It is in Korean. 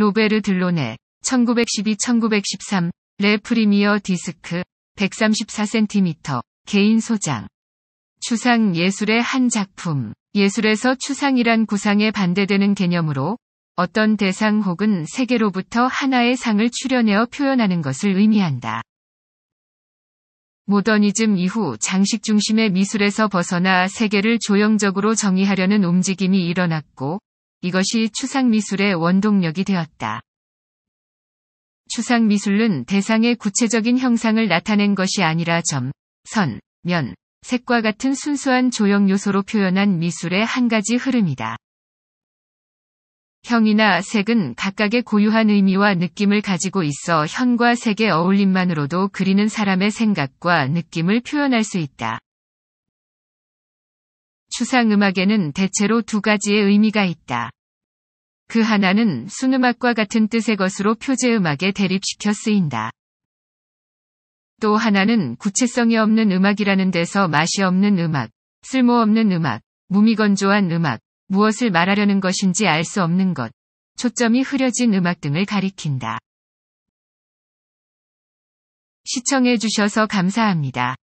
로베르 들로네 1912-1913 레 프리미어 디스크 134cm 개인 소장 추상 예술의 한 작품 예술에서 추상이란 구상에 반대되는 개념으로 어떤 대상 혹은 세계로부터 하나의 상을 출현하여 표현하는 것을 의미한다. 모더니즘 이후 장식 중심의 미술에서 벗어나 세계를 조형적으로 정의하려는 움직임이 일어났고 이것이 추상미술의 원동력이 되었다. 추상미술은 대상의 구체적인 형상을 나타낸 것이 아니라 점, 선, 면, 색과 같은 순수한 조형 요소로 표현한 미술의 한 가지 흐름이다. 형이나 색은 각각의 고유한 의미와 느낌을 가지고 있어 현과 색의 어울림만으로도 그리는 사람의 생각과 느낌을 표현할 수 있다. 수상음악에는 대체로 두 가지의 의미가 있다. 그 하나는 순음악과 같은 뜻의 것으로 표제음악에 대립시켜 쓰인다. 또 하나는 구체성이 없는 음악이라는 데서 맛이 없는 음악, 쓸모없는 음악, 무미건조한 음악, 무엇을 말하려는 것인지 알 수 없는 것, 초점이 흐려진 음악 등을 가리킨다. 시청해주셔서 감사합니다.